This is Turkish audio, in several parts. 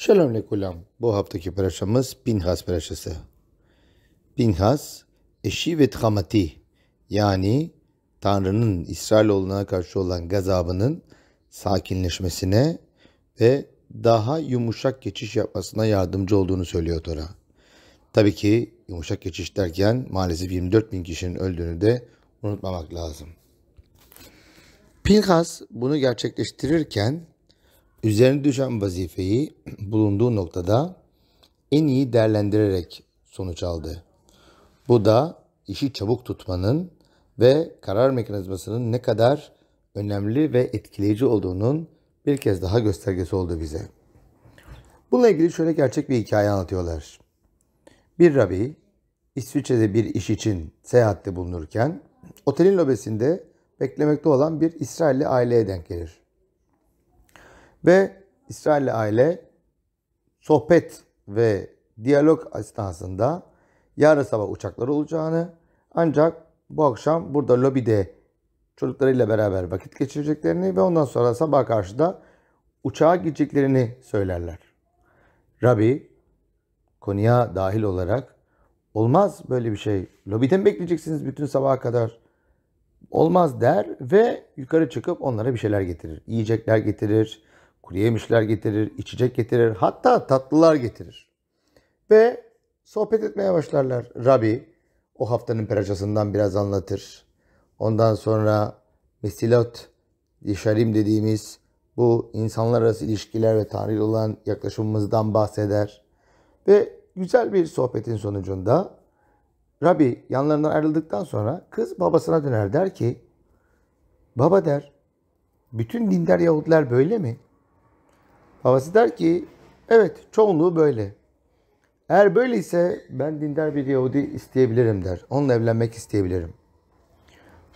Şalom lekulam. Bu haftaki paraşamız Pinhas paraşası. Pinhas, eşi ve tramati yani Tanrı'nın İsrailoğluna karşı olan gazabının sakinleşmesine ve daha yumuşak geçiş yapmasına yardımcı olduğunu söylüyor Tora. Tabii ki yumuşak geçiş derken maalesef 24 bin kişinin öldüğünü de unutmamak lazım. Pinhas bunu gerçekleştirirken üzerine düşen vazifeyi bulunduğu noktada en iyi değerlendirerek sonuç aldı. Bu da işi çabuk tutmanın ve karar mekanizmasının ne kadar önemli ve etkileyici olduğunun bir kez daha göstergesi oldu bize. Bununla ilgili şöyle gerçek bir hikaye anlatıyorlar. Bir rabi İsviçre'de bir iş için seyahatte bulunurken otelin lobesinde beklemekte olan bir İsrailli aileye denk gelir. Ve İsrail aile sohbet ve diyalog esnasında yarın sabah uçakları olacağını ancak bu akşam burada lobide çocuklarıyla beraber vakit geçireceklerini ve ondan sonra sabah karşıda uçağa gideceklerini söylerler. Rabbi konuya dahil olarak olmaz böyle bir şey. Lobide mi bekleyeceksiniz bütün sabaha kadar? Olmaz der ve yukarı çıkıp onlara bir şeyler getirir. Yiyecekler getirir, kuru yemişler getirir, içecek getirir, hatta tatlılar getirir. Ve sohbet etmeye başlarlar. Rabbi o haftanın peracasından biraz anlatır. Ondan sonra mesilot, dişarim dediğimiz bu insanlar arası ilişkiler ve Tanrı olan yaklaşımımızdan bahseder. Ve güzel bir sohbetin sonucunda Rabbi yanlarından ayrıldıktan sonra kız babasına döner der ki Baba der bütün dindar Yahudiler böyle mi? Havasi der ki evet çoğunluğu böyle. Eğer böyleyse ben dindar bir Yahudi isteyebilirim der. Onunla evlenmek isteyebilirim.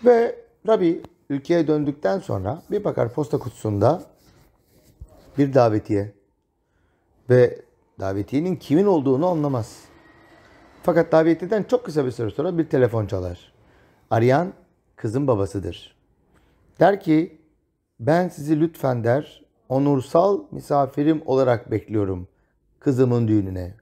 Ve Rabbi ülkeye döndükten sonra bir bakar posta kutusunda bir davetiye ve davetiyenin kimin olduğunu anlamaz. Fakat davetiyeden çok kısa bir süre sonra bir telefon çalar. Arayan kızın babasıdır. Der ki ben sizi lütfen der onursal misafirim olarak bekliyorum kızımın düğününe.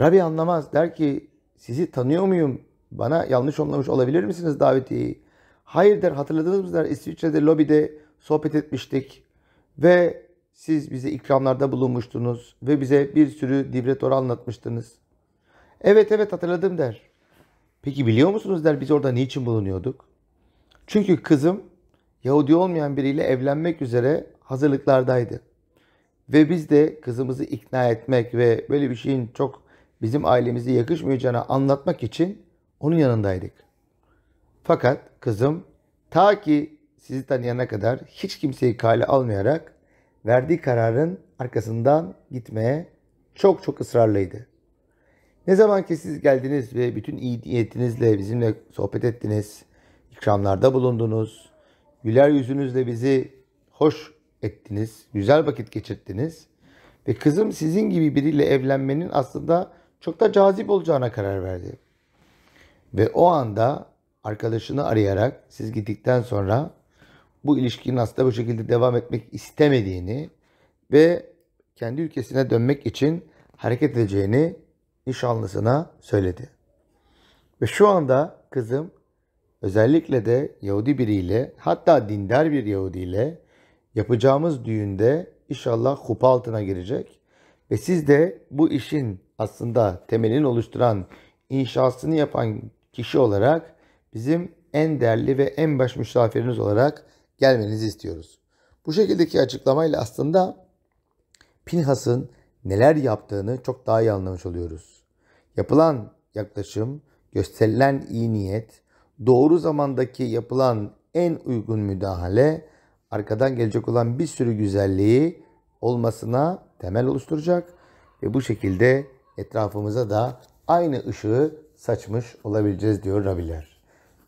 Rabbi anlamaz der ki sizi tanıyor muyum? Bana yanlış anlamış olabilir misiniz davetiyi? Hayır der hatırladınız mı der İsviçre'de lobide sohbet etmiştik ve siz bize ikramlarda bulunmuştunuz ve bize bir sürü divretor anlatmıştınız. Evet evet hatırladım der. Peki biliyor musunuz der biz orada niçin bulunuyorduk? Çünkü kızım Yahudi olmayan biriyle evlenmek üzere hazırlıklardaydı. Ve biz de kızımızı ikna etmek ve böyle bir şeyin çok bizim ailemize yakışmayacağını anlatmak için onun yanındaydık. Fakat kızım ta ki sizi tanıyana kadar hiç kimseyi kale almayarak verdiği kararın arkasından gitmeye çok çok ısrarlıydı. Ne zaman ki siz geldiniz ve bütün iyi niyetinizle bizimle sohbet ettiniz, ikramlarda bulundunuz, güler yüzünüzle bizi hoş ettiniz, güzel vakit geçirdiniz ve kızım sizin gibi biriyle evlenmenin aslında çok da cazip olacağına karar verdi. Ve o anda arkadaşını arayarak siz gittikten sonra bu ilişkinin aslında bu şekilde devam etmek istemediğini ve kendi ülkesine dönmek için hareket edeceğini nişanlısına söyledi. Ve şu anda kızım özellikle de Yahudi biriyle hatta dindar bir Yahudi ile yapacağımız düğünde inşallah kupa altına girecek. Ve siz de bu işin aslında temelini oluşturan, inşasını yapan kişi olarak bizim en değerli ve en baş misafiriniz olarak gelmenizi istiyoruz. Bu şekildeki açıklamayla aslında Pinhas'ın neler yaptığını çok daha iyi anlamış oluyoruz. Yapılan yaklaşım, gösterilen iyi niyet, doğru zamandaki yapılan en uygun müdahale arkadan gelecek olan bir sürü güzelliği olmasına temel oluşturacak ve bu şekilde etrafımıza da aynı ışığı saçmış olabileceğiz diyor Rabiler.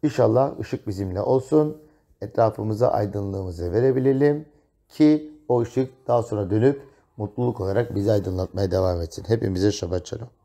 İnşallah ışık bizimle olsun. Etrafımıza aydınlığımızı verebilelim ki o ışık daha sonra dönüp mutluluk olarak bizi aydınlatmaya devam etsin. Hepimize şabat şalom.